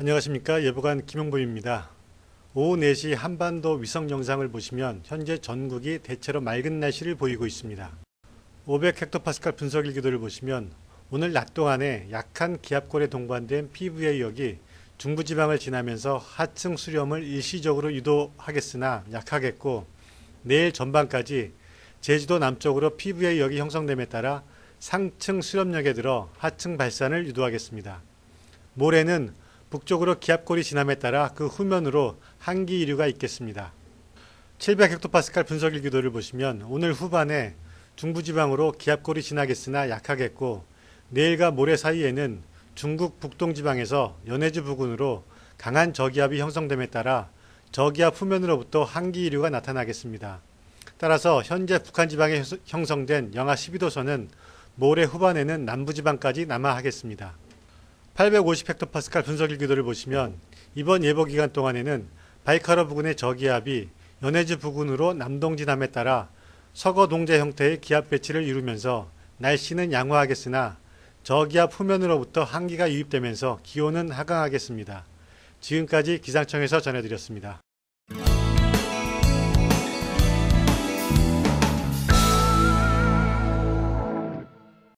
안녕하십니까 예보관 김용범입니다. 오후 4시 한반도 위성 영상을 보시면 현재 전국이 대체로 맑은 날씨를 보이고 있습니다. 500헥토파스칼 분석 일기도를 보시면 오늘 낮 동안에 약한 기압골에 동반된 PVA 역이 중부지방을 지나면서 하층 수렴을 일시적으로 유도하겠으나 약하겠고 내일 전반까지 제주도 남쪽으로 PVA 역이 형성됨에 따라 상층 수렴역에 들어 하층 발산을 유도하겠습니다. 모레는 북쪽으로 기압골이 지남에 따라 그 후면으로 한기 이류가 있겠습니다. 700헥토파스칼 분석 일기도를 보시면 오늘 후반에 중부지방으로 기압골이 지나겠으나 약하겠고 내일과 모레 사이에는 중국 북동지방에서 연해주 부근으로 강한 저기압이 형성됨에 따라 저기압 후면으로부터 한기 이류가 나타나겠습니다. 따라서 현재 북한 지방에 형성된 영하 12도선은 모레 후반에는 남부지방까지 남하하겠습니다. 850헥토파스칼 분석일 기도를 보시면 이번 예보 기간 동안에는 바이카로 부근의 저기압이 연해주 부근으로 남동지남에 따라 서거 동자 형태의 기압 배치를 이루면서 날씨는 양호하겠으나 저기압 후면으로부터 한기가 유입되면서 기온은 하강하겠습니다. 지금까지 기상청에서 전해드렸습니다.